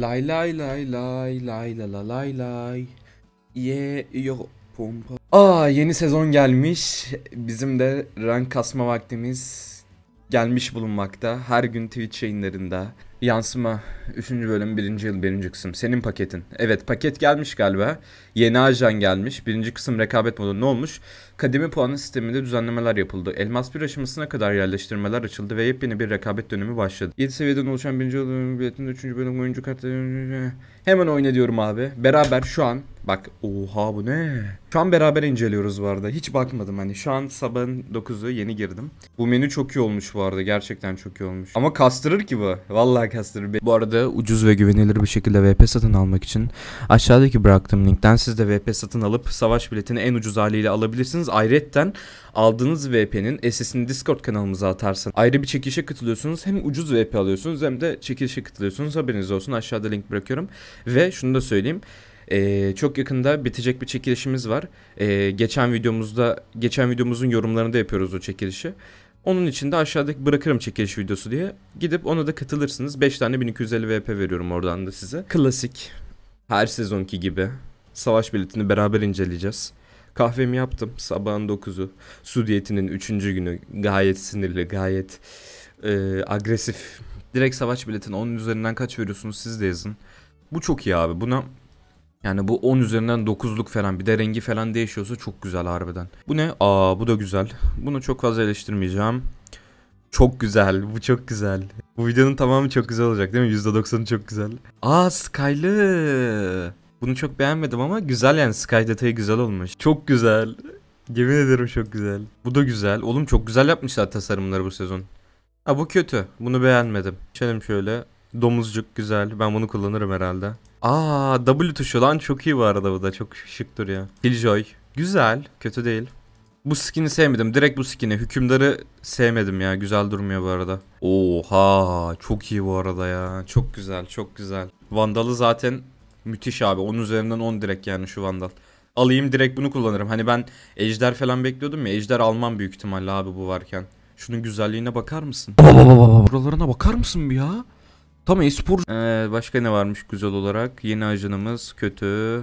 Lay lay lay lay lay la la lay lay. Ye yo pompa. Aa yeni sezon gelmiş. Bizim de rank kasma vaktimiz gelmiş bulunmakta. Her gün Twitch yayınlarında Yansıma 3. bölüm 1. yıl 1. kısım senin paketin. Evet paket gelmiş galiba. Yeni ajan gelmiş. 1. kısım rekabet modu ne olmuş? Kademe puanı sisteminde düzenlemeler yapıldı. Elmas bir aşamasına kadar yerleştirmeler açıldı ve yepyeni bir rekabet dönemi başladı. 7 seviyeden oluşan 1. yıl biletinde 3. bölüm oyuncu kartları... Hemen oyna diyorum abi. Beraber şu an bak oha bu ne? Şu an beraber inceliyoruz bu arada. Hiç bakmadım hani. Şu an sabahın 9'u yeni girdim. Bu menü çok iyi olmuş bu arada. Gerçekten çok iyi olmuş. Ama kastırır ki bu. Vallahi arkadaşlar. Bu arada ucuz ve güvenilir bir şekilde VP satın almak için aşağıdaki bıraktığım linkten siz de VP satın alıp savaş biletini en ucuz haliyle alabilirsiniz. Ayrıca aldığınız VP'nin SS'ini Discord kanalımıza atarsan ayrı bir çekilişe katılıyorsunuz. Hem ucuz VP alıyorsunuz hem de çekilişe katılıyorsunuz. Haberiniz olsun aşağıda link bırakıyorum. Ve şunu da söyleyeyim. Ee, çok yakında bitecek bir çekilişimiz var. Ee, geçen videomuzda, geçen videomuzun yorumlarını da yapıyoruz o çekilişi. Onun için de aşağıdaki bırakırım çekiliş videosu diye. Gidip ona da katılırsınız. 5 tane 1250 VP veriyorum oradan da size. Klasik. Her sezonki gibi. Savaş biletini beraber inceleyeceğiz. Kahvemi yaptım. Sabahın 9'u. Su diyetinin 3. günü. Gayet sinirli, gayet e, agresif. Direkt savaş biletini onun üzerinden kaç veriyorsunuz siz de yazın. Bu çok iyi abi. Buna yani bu 10 üzerinden 9'luk falan bir de rengi falan değişiyorsa çok güzel harbiden. Bu ne? Aa bu da güzel. Bunu çok fazla eleştirmeyeceğim. Çok güzel. Bu çok güzel. Bu videonun tamamı çok güzel olacak değil mi? %90'ı çok güzel. Aa Skylı. Bunu çok beğenmedim ama güzel yani Sky detayı güzel olmuş. Çok güzel. Yemin ederim çok güzel. Bu da güzel. Oğlum çok güzel yapmışlar tasarımları bu sezon. Ha bu kötü. Bunu beğenmedim. Geçelim şöyle. Domuzcuk güzel. Ben bunu kullanırım herhalde. Aa W tuşu lan çok iyi bu arada bu da çok şık duruyor. Killjoy. Güzel. Kötü değil. Bu skin'i sevmedim. Direkt bu skin'i. Hükümdarı sevmedim ya. Güzel durmuyor bu arada. Oha. Çok iyi bu arada ya. Çok güzel. Çok güzel. Vandal'ı zaten müthiş abi. Onun üzerinden 10 direkt yani şu Vandal. Alayım direkt bunu kullanırım. Hani ben Ejder falan bekliyordum ya. Ejder almam büyük ihtimalle abi bu varken. Şunun güzelliğine bakar mısın? Buralarına bakar mısın bir ya? Tommy Spur. Ee, başka ne varmış güzel olarak? Yeni ajanımız kötü.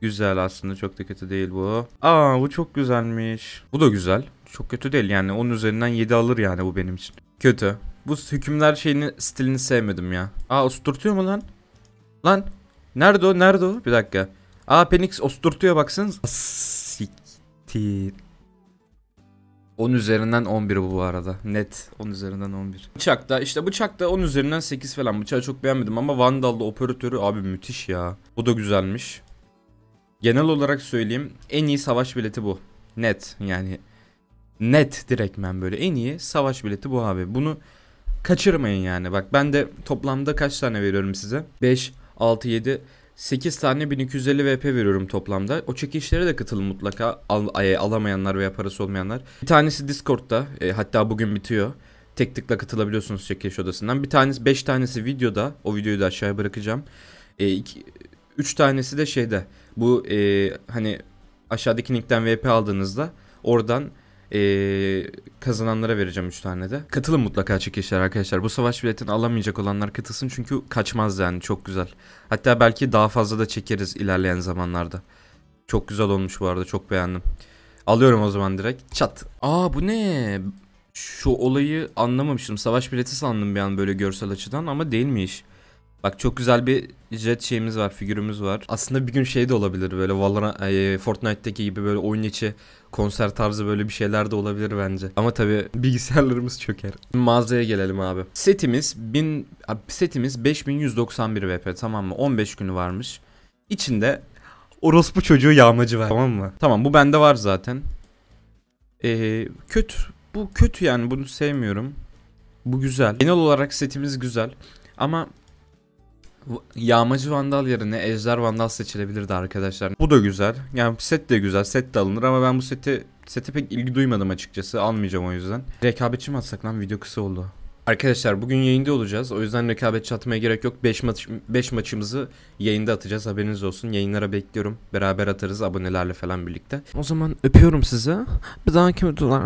Güzel aslında çok da kötü değil bu. Aa bu çok güzelmiş. Bu da güzel. Çok kötü değil yani. Onun üzerinden 7 alır yani bu benim için. Kötü. Bu hükümler şeyini stilini sevmedim ya. Aa osturtuyor mu lan? Lan. Nerede o? Nerede o? Bir dakika. Aa Penix osturtuyor baksanız. Siktir. 10 üzerinden 11 bu, arada. Net 10 üzerinden 11. bıçak da işte bıçak da 10 üzerinden 8 falan. Bıçağı çok beğenmedim ama Vandal'da operatörü abi müthiş ya. bu da güzelmiş. Genel olarak söyleyeyim en iyi savaş bileti bu. Net yani. Net direktmen böyle en iyi savaş bileti bu abi. Bunu kaçırmayın yani. Bak ben de toplamda kaç tane veriyorum size? 5, 6, 7, 8 tane 1250 VP veriyorum toplamda. O çekişlere de katılın mutlaka al, alamayanlar veya parası olmayanlar. Bir tanesi Discord'da e, hatta bugün bitiyor. Tek tıkla katılabiliyorsunuz çekiliş odasından. Bir tanesi 5 tanesi videoda. O videoyu da aşağıya bırakacağım. 3 e, üç tanesi de şeyde. Bu e, hani aşağıdaki linkten VP aldığınızda oradan ee, kazananlara vereceğim 3 tane de. Katılın mutlaka çekişler arkadaşlar. Bu savaş biletini alamayacak olanlar katılsın çünkü kaçmaz yani çok güzel. Hatta belki daha fazla da çekeriz ilerleyen zamanlarda. Çok güzel olmuş bu arada çok beğendim. Alıyorum o zaman direkt. Çat. Aa bu ne? Şu olayı anlamamıştım. Savaş bileti sandım bir an böyle görsel açıdan ama değilmiş. Bak çok güzel bir jet şeyimiz var, figürümüz var. Aslında bir gün şey de olabilir böyle Valorant, e, Fortnite'daki gibi böyle oyun içi konser tarzı böyle bir şeyler de olabilir bence. Ama tabii bilgisayarlarımız çöker. Mağazaya gelelim abi. Setimiz 1000 setimiz 5191 VP tamam mı? 15 günü varmış. İçinde orospu çocuğu yağmacı var tamam mı? Tamam bu bende var zaten. Ee, kötü bu kötü yani bunu sevmiyorum. Bu güzel. Genel olarak setimiz güzel. Ama yağmacı vandal yerine ejder vandal seçilebilirdi arkadaşlar. Bu da güzel. Yani set de güzel. Set de alınır ama ben bu seti sete pek ilgi duymadım açıkçası. Almayacağım o yüzden. Rekabetçi mi atsak lan? Video kısa oldu. Arkadaşlar bugün yayında olacağız. O yüzden rekabetçi atmaya gerek yok. 5 maç 5 maçımızı yayında atacağız. Haberiniz olsun. Yayınlara bekliyorum. Beraber atarız abonelerle falan birlikte. O zaman öpüyorum sizi. Bir dahaki videolar